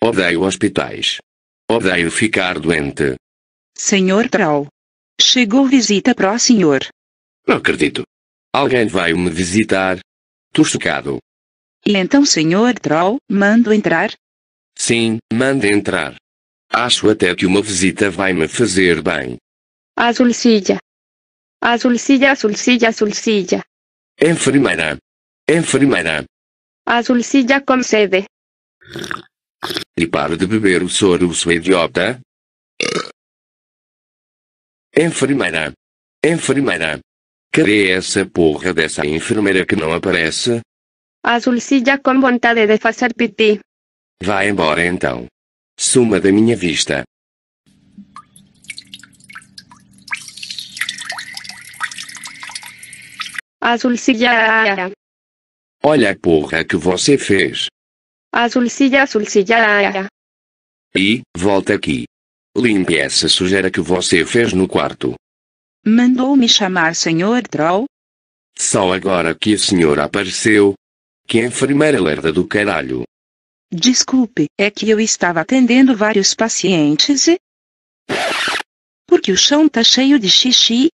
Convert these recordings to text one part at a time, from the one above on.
Odeio hospitais. Odeio ficar doente. Senhor Troll. Chegou visita para o senhor. Não acredito. Alguém vai me visitar. chocado. E então senhor Troll, mando entrar? Sim, manda entrar. Acho até que uma visita vai me fazer bem. Azulcilla. Azulcilla, azulcilla, azulcilla. Enfermeira. Enfermeira. Azulcilla concede. E para de beber o soro, seu idiota. Enfermeira. Enfermeira. Cadê essa porra dessa enfermeira que não aparece? A com vontade de fazer pipi. Vá embora então. Suma da minha vista. A é Olha a porra que você fez. Azulcilla, azulcilla. E, volta aqui. Limpe essa sujeira que você fez no quarto. Mandou-me chamar Senhor Troll? Só agora que a senhora apareceu. Que enfermeira lerda do caralho. Desculpe, é que eu estava atendendo vários pacientes e... Porque o chão tá cheio de xixi.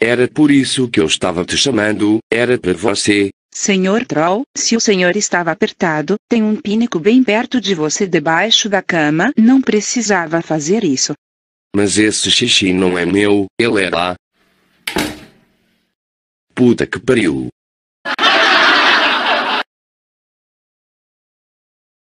Era por isso que eu estava te chamando, era para você Senhor Troll, se o senhor estava apertado, tem um pínico bem perto de você debaixo da cama. Não precisava fazer isso. Mas esse xixi não é meu, ele é lá. Puta que pariu.